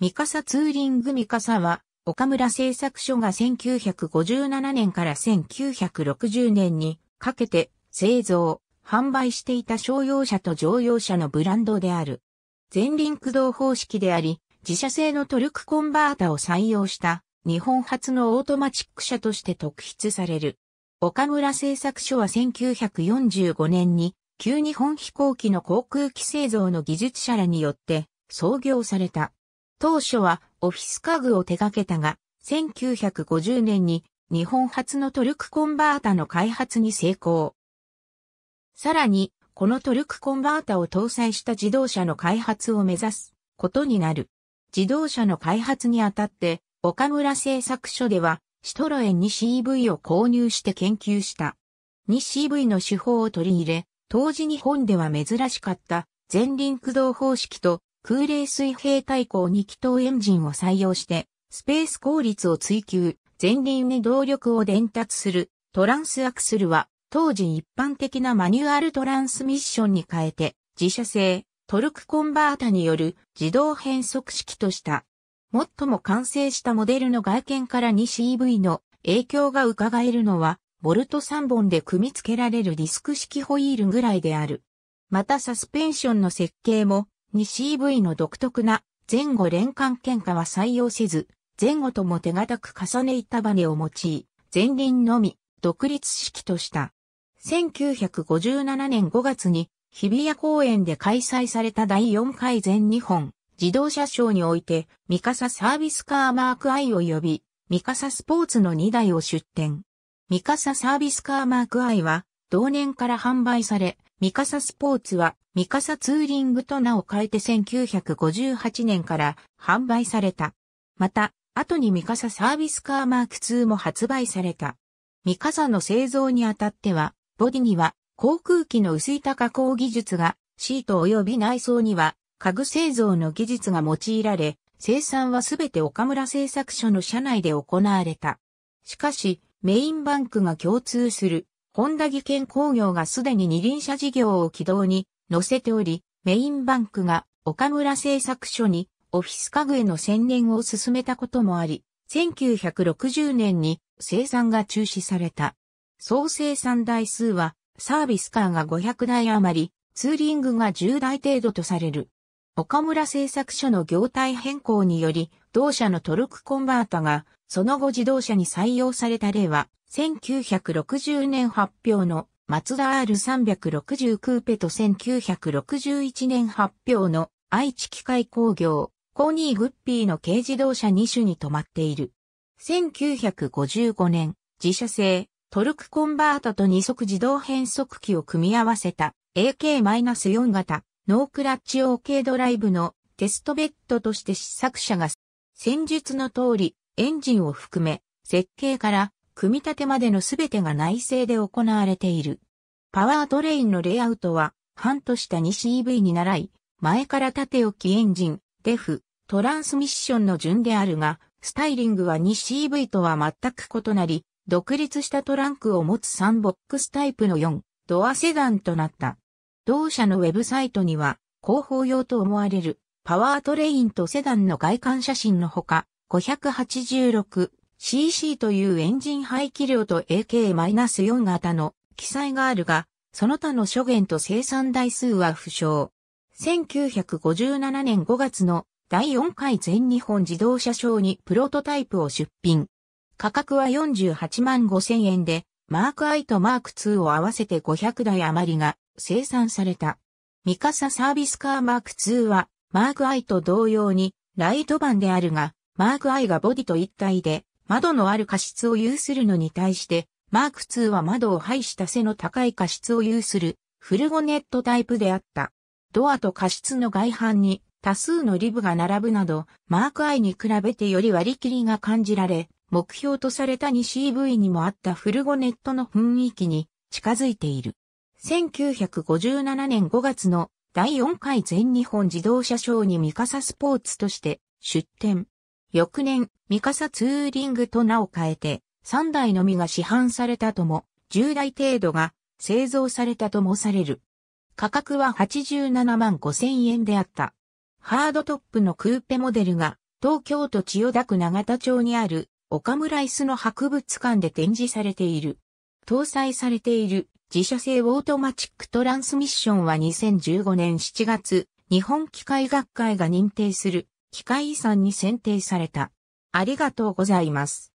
ミカサツーリングミカサは、岡村製作所が1957年から1960年にかけて製造、販売していた商用車と乗用車のブランドである。前輪駆動方式であり、自社製のトルクコンバータを採用した日本初のオートマチック車として特筆される。岡村製作所は1945年に旧日本飛行機の航空機製造の技術者らによって創業された。当初はオフィス家具を手掛けたが、1950年に日本初のトルクコンバータの開発に成功。さらに、このトルクコンバータを搭載した自動車の開発を目指すことになる。自動車の開発にあたって、岡村製作所では、シトロエンに CV を購入して研究した。に CV の手法を取り入れ、当時日本では珍しかった前輪駆動方式と空冷水平対向2気筒エンジンを採用して、スペース効率を追求、前輪に動力を伝達する、トランスアクスルは、当時一般的なマニュアルトランスミッションに変えて、自社製、トルクコンバータによる自動変速式とした。最も完成したモデルの外見から 2CV の影響が伺えるのは、ボルト3本で組み付けられるディスク式ホイールぐらいである。またサスペンションの設計もに CV の独特な前後連関喧嘩は採用せず、前後とも手堅く重ね板バネを用い、前輪のみ独立式とした。1957年5月に日比谷公園で開催された第4回全日本自動車賞においてミカササービスカーマーク I を呼び、ミカサスポーツの2台を出展。ミカササービスカーマーク I は同年から販売され、ミカサスポーツは、ミカサツーリングと名を変えて1958年から販売された。また、後にミカササービスカーマーク2も発売された。ミカサの製造にあたっては、ボディには航空機の薄板加工技術が、シート及び内装には家具製造の技術が用いられ、生産はすべて岡村製作所の社内で行われた。しかし、メインバンクが共通する本田技研工業がすでに二輪車事業を軌道に乗せており、メインバンクが岡村製作所にオフィス家具への専念を進めたこともあり、1960年に生産が中止された。総生産台数はサービスカーが500台余り、ツーリングが10台程度とされる。岡村製作所の業態変更により、同社のトルクコンバータが、その後自動車に採用された例は、1960年発表のマツダ R360 クーペと1961年発表の愛知機械工業、コーニーグッピーの軽自動車2種に止まっている。1955年、自社製、トルクコンバータと二足自動変速機を組み合わせた AK-4 型ノークラッチ OK ドライブのテストベッドとして試作車が戦術の通りエンジンを含め設計から組み立てまでの全てが内製で行われている。パワートレインのレイアウトは、半とした 2CV に習い、前から縦置きエンジン、デフ、トランスミッションの順であるが、スタイリングは 2CV とは全く異なり、独立したトランクを持つ3ボックスタイプの4、ドアセダンとなった。同社のウェブサイトには、広報用と思われるパワートレインとセダンの外観写真のほか、586cc というエンジン排気量と AK-4 型の記載があるが、その他の諸元と生産台数は不詳。1957年5月の第4回全日本自動車賞にプロトタイプを出品。価格は48万5 0円で、マーク I とマーク II を合わせて500台余りが生産された。ミカササービスカーマーク II は、マーク I と同様にライト版であるが、マーク I がボディと一体で、窓のある過失を有するのに対して、マーク II は窓を排した背の高い過失を有する、フルゴネットタイプであった。ドアと過失の外反に多数のリブが並ぶなど、マーク I に比べてより割り切りが感じられ、目標とされた 2CV にもあったフルゴネットの雰囲気に近づいている。1957年5月の第4回全日本自動車賞にミカサスポーツとして出展。翌年、ミカサツーリングと名を変えて、3台のみが市販されたとも、10台程度が製造されたともされる。価格は87万5千円であった。ハードトップのクーペモデルが東京都千代田区永田町にある岡村椅子の博物館で展示されている。搭載されている自社製オートマチックトランスミッションは2015年7月、日本機械学会が認定する機械遺産に選定された。ありがとうございます。